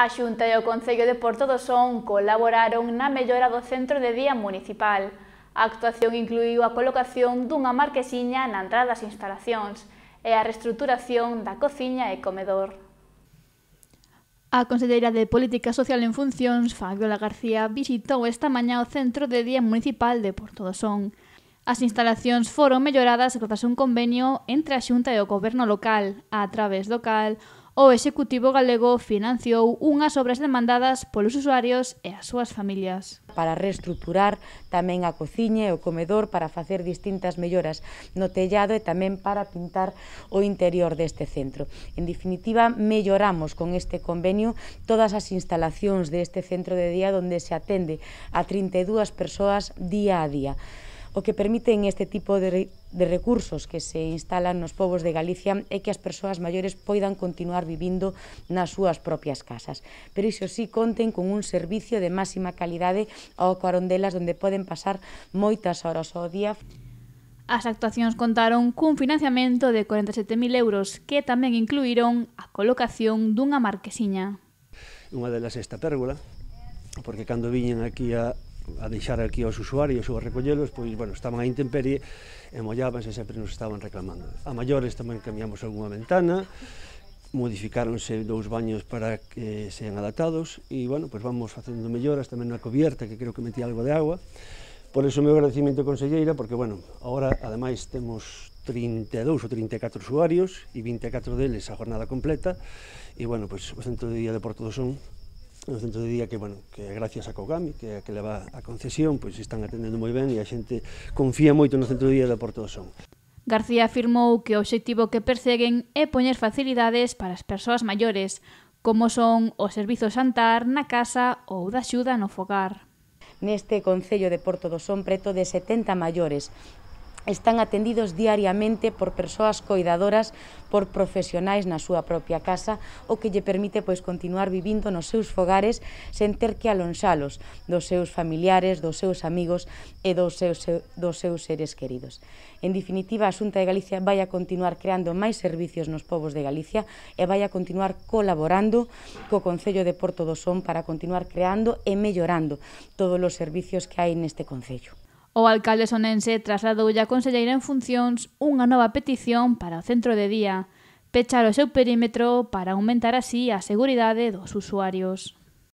A Xunta e o Concello de Porto do Son colaboraron na mellora do centro de día municipal. A actuación incluíu a colocación dunha marquesiña na entrada das instalacións e a reestruturación da cociña e comedor. A conselleira de Política Social en Funcións, Fabiola García, visitou esta mañá o Centro de Día Municipal de Porto do Son. As instalacións foron melloradas grazas a un convenio entre a Xunta e o Goberno local, a través do cal o Executivo galego financiou unhas obras demandadas polos usuarios e as súas familias. Para reestructurar tamén a cociña e o comedor para facer distintas melloras no tellado e tamén para pintar o interior deste centro. En definitiva, melloramos con este convenio todas as instalacións deste centro de día onde se atende a 32 persoas día a día. O que permiten este tipo de, re, de recursos que se instalan nos povos de Galicia é que as persoas maiores poidan continuar vivindo nas súas propias casas. Pero iso sí conten con un servicio de máxima calidade ao Coarondelas, onde poden pasar moitas horas ao día. As actuacións contaron cun financiamento de 47.000 euros que tamén incluíron a colocación dunha marquesiña. Unha delas esta pérgola, porque cando viñen aquí a, a deixar aquí aos usuarios ou a recollelos, pois, bueno, estaban a intemperie e mollábanse sempre nos estaban reclamando. A maiores tamén cambiamos algunha ventana, modificáronse dous baños para que sean adaptados e, bueno, pois vamos facendo melloras tamén na cubierta, que creo que metía algo de agua. Por iso o meu agradecimento, conselleira, porque, bueno, agora, ademais, temos 32 ou 34 usuarios e 24 deles a jornada completa e, bueno, pois, o Centro de Día de Porto do Son no centro de día que, bueno, que gracias a Cogami, que é que leva a concesión, pois están atendendo moi ben e a xente confía moito no centro de día da Porto do Son. García afirmou que o obxectivo que perseguen é poñer facilidades para as persoas maiores, como son o servizo xantar na casa ou da xuda no fogar. Neste Concello de Porto do Son preto de 70 maiores están atendidos diariamente por persoas coidadoras, por profesionais na súa propia casa, o que lle permite pois continuar vivindo nos seus fogares sen ter que alonxalos dos seus familiares, dos seus amigos e dos seus, dos seus seres queridos. En definitiva, a Xunta de Galicia vai a continuar creando máis servicios nos povos de Galicia e vai a continuar colaborando co Concello de Porto do Son para continuar creando e mellorando todos os servicios que hai neste Concello. O alcalde sonense trasladou a conselleira en funcións unha nova petición para o centro de día, pechar o seu perímetro para aumentar así a seguridade dos usuarios.